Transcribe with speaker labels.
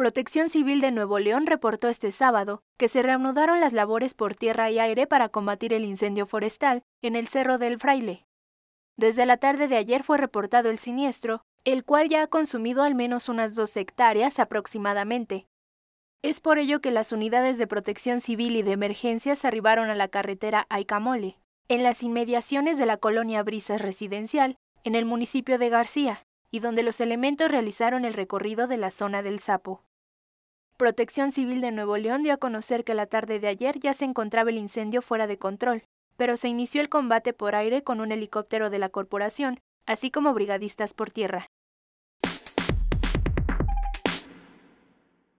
Speaker 1: Protección Civil de Nuevo León reportó este sábado que se reanudaron las labores por tierra y aire para combatir el incendio forestal en el Cerro del Fraile. Desde la tarde de ayer fue reportado el siniestro, el cual ya ha consumido al menos unas dos hectáreas aproximadamente. Es por ello que las unidades de protección civil y de emergencias arribaron a la carretera Aicamole, en las inmediaciones de la colonia Brisas Residencial, en el municipio de García, y donde los elementos realizaron el recorrido de la zona del Sapo. Protección Civil de Nuevo León dio a conocer que la tarde de ayer ya se encontraba el incendio fuera de control, pero se inició el combate por aire con un helicóptero de la corporación, así como brigadistas por tierra.